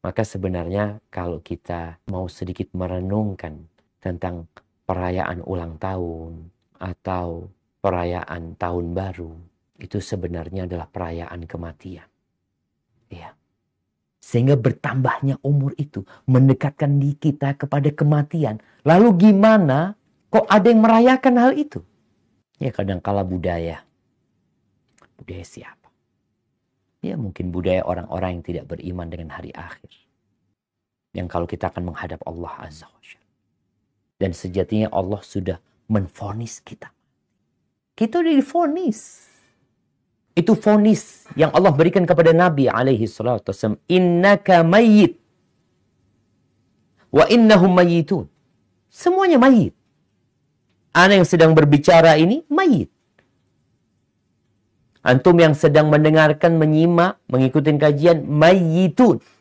Maka sebenarnya kalau kita mau sedikit merenungkan tentang perayaan ulang tahun atau perayaan tahun baru, itu sebenarnya adalah perayaan kematian. ya Sehingga bertambahnya umur itu mendekatkan diri kita kepada kematian. Lalu gimana kok ada yang merayakan hal itu? Ya kadang kala budaya. Budaya siap ya mungkin budaya orang-orang yang tidak beriman dengan hari akhir. Yang kalau kita akan menghadap Allah Azza wa Dan sejatinya Allah sudah menfonis kita. Kita sudah difonis. Itu fonis yang Allah berikan kepada Nabi alaihi salatu wasallam. Innaka mayyit. Wa innahum mayyitun. Semuanya mayit. Anak yang sedang berbicara ini mayit. Antum yang sedang mendengarkan, menyimak, mengikuti kajian, mayitun.